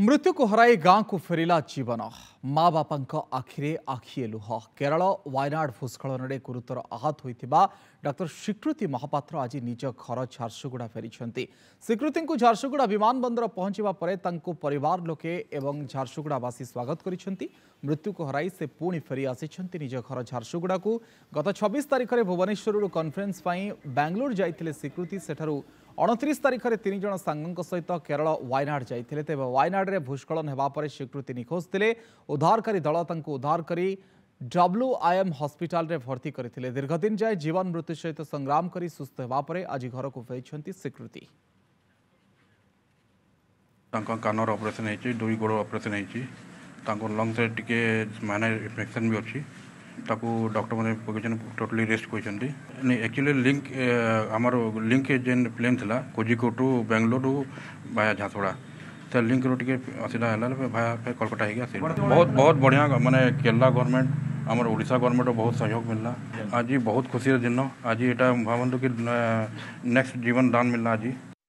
ମୃତ୍ୟୁକୁ ହରାଇ ଗାଁକୁ ଫେରିଲା ଜୀବନ ମା ବାପାଙ୍କ ଆଖିରେ ଆଖିଏ ଲୁହ କେରଳ ୱାୟନାଡ଼ ଭୂସ୍ଖଳନରେ ଗୁରୁତର ଆହତ ହୋଇଥିବା ଡାକ୍ତର ସ୍ୱୀକୃତି ମହାପାତ୍ର ଆଜି ନିଜ ଘର ଝାରସୁଗୁଡ଼ା ଫେରିଛନ୍ତି ସ୍ୱୀକୃତିଙ୍କୁ ଝାରସୁଗୁଡ଼ା ବିମାନ ବନ୍ଦର ପହଞ୍ଚିବା ପରେ ତାଙ୍କୁ ପରିବାର ଲୋକେ ଏବଂ ଝାରସୁଗୁଡ଼ାବାସୀ ସ୍ୱାଗତ କରିଛନ୍ତି ମୃତ୍ୟୁକୁ ହରାଇ ସେ ପୁଣି ଫେରି ଆସିଛନ୍ତି ନିଜ ଘର ଝାରସୁଗୁଡ଼ାକୁ ଗତ ଛବିଶ ତାରିଖରେ ଭୁବନେଶ୍ୱରରୁ କନଫରେନ୍ସ ପାଇଁ ବାଙ୍ଗାଲୋର ଯାଇଥିଲେ ସ୍ୱୀକୃତି ସେଠାରୁ ଅଣତିରିଶ ତାରିଖରେ ତିନି ଜଣ ସାଙ୍ଗଙ୍କ ସହିତ କେରଳ ୱାଇନାଡ଼ ଯାଇଥିଲେ ତେବେ ୱାଇନାଡ଼ରେ ଭୂସ୍ଖଳନ ହେବା ପରେ ସ୍ୱୀକୃତି ନିଖୋଜ ଥିଲେ ଉଦ୍ଧାରକାରୀ ଦଳ ତାଙ୍କୁ ଉଦ୍ଧାର କରି ଡବ୍ଲ୍ୟୁଆଇଏମ୍ ହସ୍ପିଟାଲରେ ଭର୍ତ୍ତି କରିଥିଲେ ଦୀର୍ଘଦିନ ଯାଏ ଜୀବନ ମୃତ୍ୟୁ ସହିତ ସଂଗ୍ରାମ କରି ସୁସ୍ଥ ହେବା ପରେ ଆଜି ଘରକୁ ଫେରିଛନ୍ତି ସ୍ୱୀକୃତି ତାଙ୍କ କାନର ଅପରେସନ୍ ହେଇଛି ଦୁଇ ଗୋଡ଼ ଅପରେସନ୍ ହେଇଛି ତାଙ୍କ ଲଙ୍ଗସରେ ଟିକେ ମାନେ ଇନଫେକ୍ସନ୍ ବି ଅଛି ताको डॉक्टर मैंने कह टोटली रेस्ट कर एक्चुअली लिंक आमर लिंक जेन प्लेन थी कोजिकोट बेंगलोर भाया झारसुड़ा तो लिंक रो टे असुविधा है भाया फिर कलकटा होगी आस बहुत बहुत बढ़िया मैंने केरला गवर्नमेंट आमर ओडा गवर्नमेंट बहुत सहयोग मिलला आज बहुत खुशी दिन आज यहाँ भावतु कि नेक्स्ट जीवन दान मिलला आज